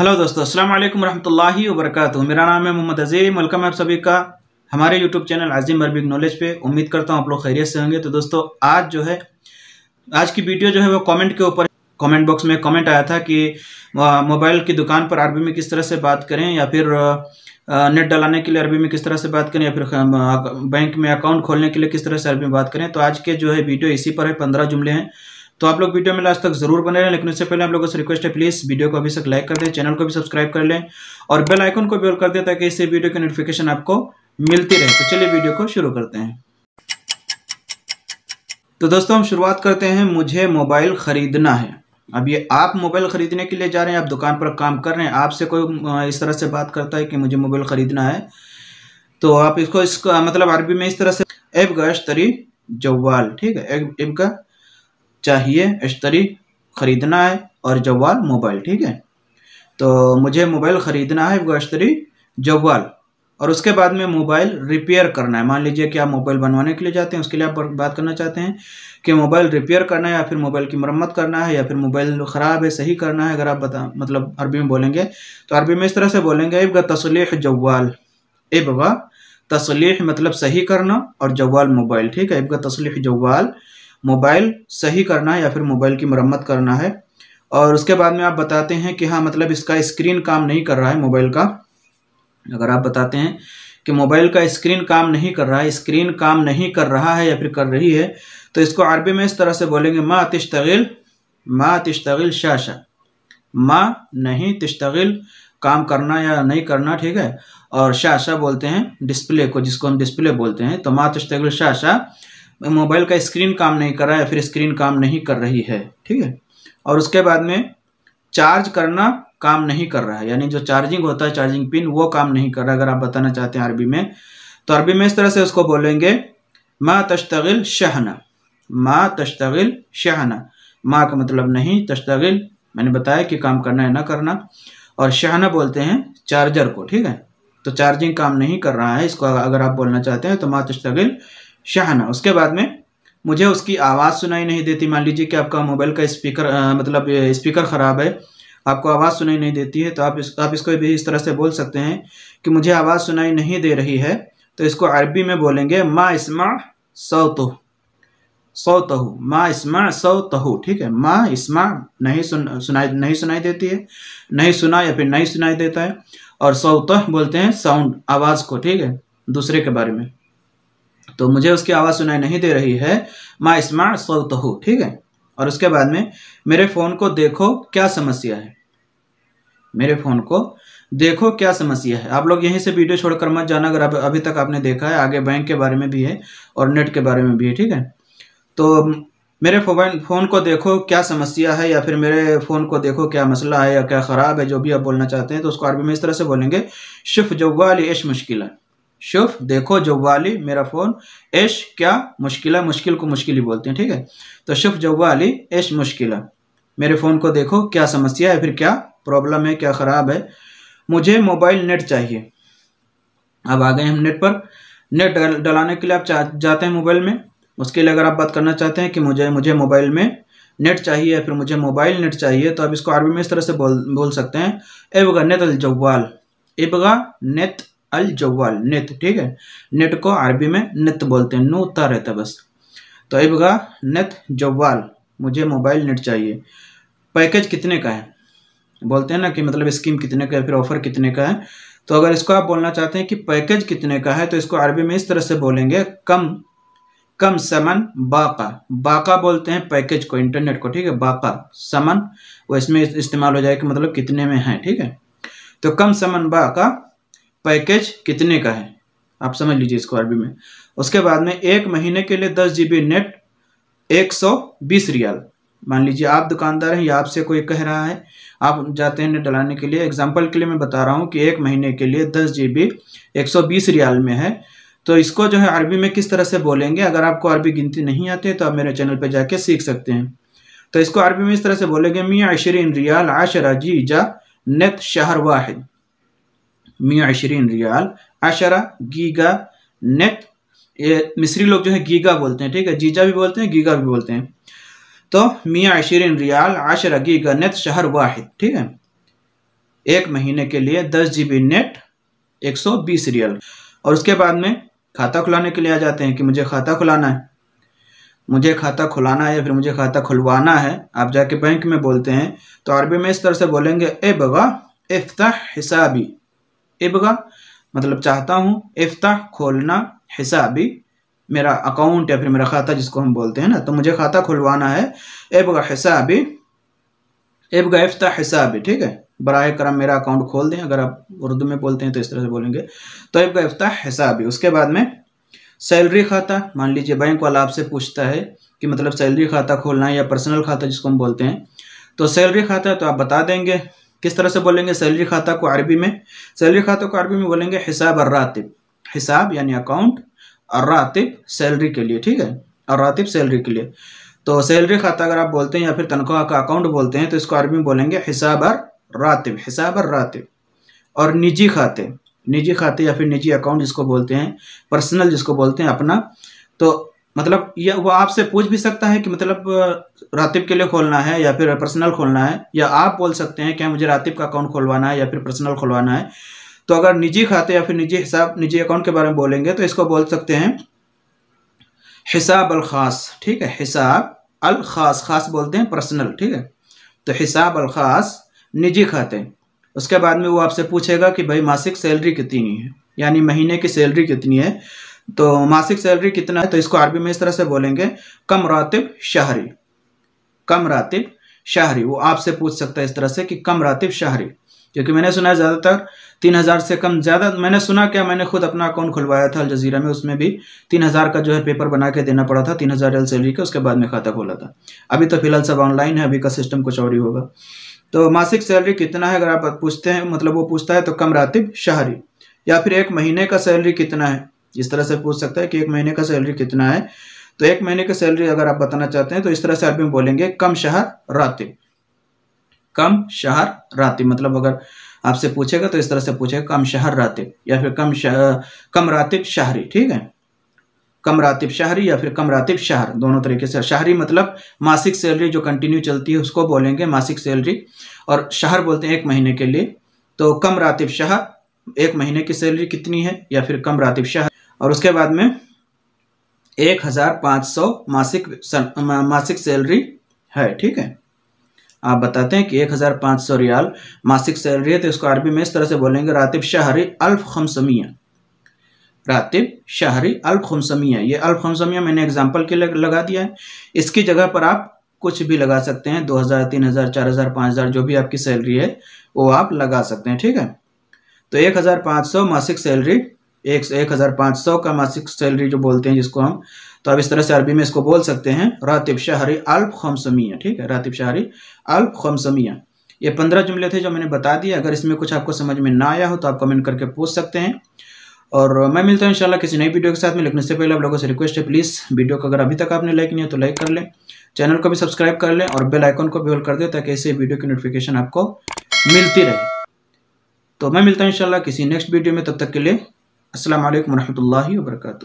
hello दोस्तों अस्सलाम वालेकुम रहमतुल्लाहि वबरकatuह मेरा नाम है मोहम्मद अज़ीम वेलकम आप सभी का हमारे YouTube channel Azeem Arabic knowledge पे उम्मीद करता हूँ आप लोग खैरियत से होंगे तो दोस्तों आज जो है आज की वीडियो जो है वो कमेंट के ऊपर कमेंट बॉक्स में कमेंट आया था कि मोबाइल की दुकान पर अरबी में किस तरह से बात करें या फिर नेट डलाने के लिए अरबी में किस तरह से बात करें या फिर बैंक में अकाउंट खोलने के लिए किस तरह से अरबी में बात करें तो आज के जो है वीडियो इसी पर है पंद्रह जुमले हैं तो आप लोग वीडियो में लास्ट तक जरूर बने रहें लेकिन उससे पहले आप लोगों से रिक्वेस्ट है प्लीज़ वीडियो को अभी तक लाइक कर दें चैनल को भी सब्सक्राइब कर लें और बेल आइकन को भी और कर दें ताकि इससे वीडियो की नोटिफिकेशन आपको मिलती रहे तो चलिए वीडियो को शुरू करते हैं तो दोस्तों हम शुरुआत करते हैं मुझे मोबाइल ख़रीदना है अब ये आप मोबाइल ख़रीदने के लिए जा रहे हैं आप दुकान पर काम कर रहे हैं आपसे कोई इस तरह से बात करता है कि मुझे मोबाइल ख़रीदना है तो आप इसको इसका मतलब अरबी में इस तरह से एब गश्तरी जवाल ठीक है एब का चाहिए इश्तरी ख़रीदना है और जवाल मोबाइल ठीक है तो मुझे मोबाइल ख़रीदना है वो अश्तरी जवाल और उसके बाद में मोबाइल रिपेयर करना है मान लीजिए कि आप मोबाइल बनवाने के लिए जाते हैं उसके लिए आप बात करना चाहते हैं कि मोबाइल रिपेयर करना है या फिर मोबाइल की मरम्मत करना है या फिर मोबाइल ख़राब है सही करना है अगर आप बता मतलब अरबी में बोलेंगे तो अरबी में इस तरह से बोलेंगे इब तसलीह जवाल ए बबा तसलीह मतलब सही करना और जवाल मोबाइल ठीक है इब तसलीह जवाल मोबाइल सही करना है या फिर मोबाइल की मरम्मत करना है और उसके बाद में आप बताते हैं कि हाँ मतलब इसका स्क्रीन काम नहीं कर रहा है मोबाइल का अगर आप बताते हैं कि मोबाइल का स्क्रीन काम नहीं कर रहा है स्क्रीन काम नहीं कर रहा है या फिर कर रही है तो इसको अरबी में इस तरह से बोलेंगे माँ तश्तगिल माँ तश्तगिल शाशा माँ नहीं तश्तगिल काम करना या नहीं करना ठीक है और शाशा बोलते हैं डिस्प्ले को जिसको हम डिस्प्ले बोलते हैं तो माँ तश्तगिल शाशा मोबाइल का स्क्रीन काम नहीं कर रहा है या फिर स्क्रीन काम नहीं कर रही है ठीक है और उसके बाद में चार्ज करना काम नहीं कर रहा है यानी जो चार्जिंग होता है चार्जिंग पिन वो काम नहीं कर रहा अगर आप बताना चाहते हैं अरबी में तो अरबी में इस तरह से उसको बोलेंगे माँ तश्तगिल शहना माँ तश्तगिल शहना माँ का मतलब नहीं तश्तगिल मैंने बताया कि काम करना है ना करना और शहना बोलते हैं चार्जर को ठीक है तो चार्जिंग काम नहीं कर रहा है इसको अगर आप बोलना चाहते हैं तो माँ तश्तगिल शाहना उसके बाद में मुझे उसकी आवाज़ सुनाई नहीं देती मान लीजिए कि आपका मोबाइल का स्पीकर मतलब स्पीकर ख़राब है आपको आवाज़ सुनाई नहीं देती है तो आप इस आप इसको भी इस तरह से बोल सकते हैं कि मुझे आवाज़ सुनाई नहीं दे रही है तो इसको अरबी में बोलेंगे मा इसमा सौतु सौतहु मा इसमा सौतहु ठीक है मा इसमा नहीं सुन सुनाई नहीं सुनाई देती है नहीं सुना या फिर नहीं सुनाई देता है और सौतह बोलते हैं साउंड आवाज़ को ठीक है दूसरे के बारे में तो मुझे उसकी आवाज़ सुनाई नहीं दे रही है मा स्मार्ट सोत हो ठीक है और उसके बाद में मेरे फ़ोन को देखो क्या समस्या है मेरे फ़ोन को देखो क्या समस्या है आप लोग यहीं से वीडियो छोड़कर मत जाना अगर अभी तक आपने देखा है आगे बैंक के बारे में भी है और नेट के बारे में भी है ठीक है तो मेरे फोन फ़ोन को देखो क्या समस्या है या फिर मेरे फ़ोन को देखो क्या मसला है या क्या ख़राब है जो भी आप बोलना चाहते हैं तो उसको अरबी में इस तरह से बोलेंगे शिफ जो वाली एश मुश्किल है शुभ देखो जव्वाली मेरा फोन ऐश क्या मुश्किल है मुश्किल को मुश्किल ही बोलते हैं ठीक है तो शुभ जव्वाली ऐश मुश्किल है मेरे फ़ोन को देखो क्या समस्या है फिर क्या प्रॉब्लम है क्या ख़राब है मुझे मोबाइल नेट चाहिए अब आ गए हम नेट पर नेट डलाने के लिए आप जाते हैं मोबाइल में उसके लिए अगर आप बात करना चाहते हैं कि मुझे मुझे मोबाइल में नेट चाहिए या फिर मुझे मोबाइल नेट चाहिए तो आप इसको अरबी में इस तरह से बोल बोल सकते हैं एबगा नेत अल जव्वाल एबगा नेत अल जव्वाल नित ठीक है नित को अरबी में नित बोलते हैं नूता रहता बस तो अभी नित जव्वाल मुझे मोबाइल नेट चाहिए पैकेज कितने का है बोलते हैं ना कि मतलब स्कीम कितने का है फिर ऑफर कितने का है तो अगर इसको आप बोलना चाहते हैं कि पैकेज कितने का है तो इसको अरबी में इस तरह से बोलेंगे कम कम समन बाका बाका बोलते हैं पैकेज को इंटरनेट को ठीक है बाका समन वो इसमें इस्तेमाल हो जाएगा कि मतलब कितने में है ठीक है तो कम समन बाका पैकेज कितने का है आप समझ लीजिए इसको अरबी में उसके बाद में एक महीने के लिए दस जी नेट एक सौ बीस रियाल मान लीजिए आप दुकानदार हैं या आपसे कोई कह रहा है आप जाते हैं नेट डलाने के लिए एग्जाम्पल के लिए मैं बता रहा हूँ कि एक महीने के लिए दस जी बी एक सौ बीस रियाल में है तो इसको जो है अरबी में किस तरह से बोलेंगे अगर आपको अरबी गिनती नहीं आती है तो आप मेरे चैनल पर जाके सीख सकते हैं तो इसको अरबी में इस तरह से बोलेंगे मियाँ अशरीन रियाल आशरा जी जा नेत शहर वाहिद मियाँ अशरीन रियाल अशरा गीगा नेट ये मिस्री लोग जो है गीगा बोलते हैं ठीक है जीजा भी बोलते हैं गीगा भी बोलते हैं तो मियाँ अशरीन रियाल अशरा गीगा नेट शहर वाहिद ठीक है एक महीने के लिए दस जी बी नेट एक सौ बीस रियल और उसके बाद में खाता खुलाने के लिए आ जाते हैं कि मुझे खाता खुलाना है मुझे खाता खुलाना है या फिर मुझे खाता खुलवाना है आप जाके बैंक में बोलते हैं तो अरबी में इस तरह से बोलेंगे ए बगा इफ्ताह हिसाबी इबगा मतलब चाहता हूँ इफ्ता खोलना हिसाबी मेरा अकाउंट या फिर मेरा खाता जिसको हम बोलते हैं ना तो मुझे खाता खुलवाना है एबगा हिसाबी एबगा इफ्ता हिसाबी ठीक है बर करम मेरा अकाउंट खोल दें अगर आप उर्दू में बोलते हैं तो इस तरह से बोलेंगे तो एबगा इफ्ता हिसाबी उसके बाद में सैलरी खाता मान लीजिए बैंक वाला आपसे पूछता है कि मतलब सैलरी खाता खोलना है या पर्सनल खाता जिसको हम बोलते हैं तो सैलरी खाता है तो आप बता देंगे किस तरह से बोलेंगे सैलरी खाता को अरबी में सैलरी खाता को अरबी में बोलेंगे हिसाब और रातिब हिसाब यानी अकाउंट और रातिब सैलरी के लिए ठीक है और रातिब सैलरी के लिए तो सैलरी खाता अगर आप बोलते हैं या फिर तनख्वाह का अकाउंट बोलते हैं तो इसको अरबी में बोलेंगे हिसाब और रातिब हिसाब और रातिब और निजी खाते निजी खाते या फिर निजी अकाउंट जिसको बोलते हैं पर्सनल जिसको बोलते हैं अपना तो मतलब यह वो आपसे पूछ भी सकता है कि मतलब रातिब के लिए खोलना है या फिर पर्सनल खोलना है या आप बोल सकते हैं क्या मुझे रातिब का अकाउंट खोलवाना है या फिर पर्सनल खोलवाना है तो अगर निजी खाते या फिर निजी हिसाब निजी अकाउंट के बारे में बोलेंगे तो इसको बोल सकते हैं हिसाब अल ख़ास ठीक है हिसाब अल ख़ास ख़ास बोलते हैं पर्सनल ठीक है तो हिसाब अल ख़ास निजी खाते उसके बाद में वो आपसे पूछेगा कि भाई मासिक सैलरी कितनी है यानी महीने की सैलरी कितनी है तो मासिक सैलरी कितना है तो इसको आरबी में इस तरह से बोलेंगे कम रातिब शहरी कम रातिब शहरी वो आपसे पूछ सकता है इस तरह से कि कम रातिब शहरी क्योंकि मैंने सुना है ज़्यादातर तीन हज़ार से कम ज़्यादा मैंने सुना क्या मैंने खुद अपना अकाउंट खुलवाया था जज़ीरा में उसमें भी तीन हज़ार का जो है पेपर बना के देना पड़ा था तीन हज़ार एल सैलरी का उसके बाद में खाता खोला था अभी तो फिलहाल सब ऑनलाइन है अभी का सिस्टम कुछ और ही होगा तो मासिक सैलरी कितना है अगर आप पूछते हैं मतलब वो पूछता है तो कम रातिब शहरी या फिर एक महीने का सैलरी कितना है इस तरह से पूछ सकता है कि एक महीने का सैलरी कितना है तो एक महीने का सैलरी अगर आप बताना चाहते हैं तो इस तरह से अरबी बोलेंगे कम शहर रात कम शहर राति मतलब अगर आपसे पूछेगा तो इस तरह से पूछेगा कम शहर रात या फिर कम शहर कम रातिब शहरी ठीक है कम रातिब शहरी या फिर कम रातिब शहर दोनों तरीके से शहरी मतलब मासिक सैलरी जो कंटिन्यू चलती है उसको बोलेंगे मासिक सैलरी और शहर बोलते हैं एक महीने के लिए तो कम रातिब शहर एक महीने की सैलरी कितनी है या फिर कम रातिब शहर और उसके बाद में एक हज़ार पाँच सौ मासिक मासिक सैलरी है ठीक है आप बताते हैं कि एक हज़ार पाँच सौ रियाल मासिक सैलरी है तो इसको अरबी में इस तरह से बोलेंगे रातिब शाहरी अल्फ खमसमिया रातिब शाहरी अल्फ खमसमिया ये अल्फ खमसमिया मैंने एग्जाम्पल के लिए लगा दिया है इसकी जगह पर आप कुछ भी लगा सकते हैं दो हज़ार तीन हज़ार चार हज़ार पाँच हज़ार जो भी आपकी सैलरी है वो आप लगा सकते हैं ठीक है तो एक हज़ार पाँच सौ मासिक सैलरी एक एक हज़ार पाँच सौ का मासिक सैलरी जो बोलते हैं जिसको हम तो अब इस तरह से अरबी में इसको बोल सकते हैं रातिब शहरी अल्प खमसमिया ठीक है रातिब शहरी अल्प खमसमिया ये पंद्रह जुमले थे जो मैंने बता दिए अगर इसमें कुछ आपको समझ में ना आया हो तो आप कमेंट करके पूछ सकते हैं और मैं मिलता हूँ इंशाल्लाह किसी नई वीडियो के साथ में लेकिन उससे पहले आप लोगों से रिक्वेस्ट है प्लीज़ वीडियो को अगर अभी तक आपने लाइक नहीं है तो लाइक कर लें चैनल को भी सब्सक्राइब कर लें और बेल आइकन को भी होल कर दें ताकि ऐसे वीडियो की नोटिफिकेशन आपको मिलती रहे तो मैं मिलता हूँ इंशाल्लाह किसी नेक्स्ट वीडियो में तब तक के लिए असलम वरहमल वर्का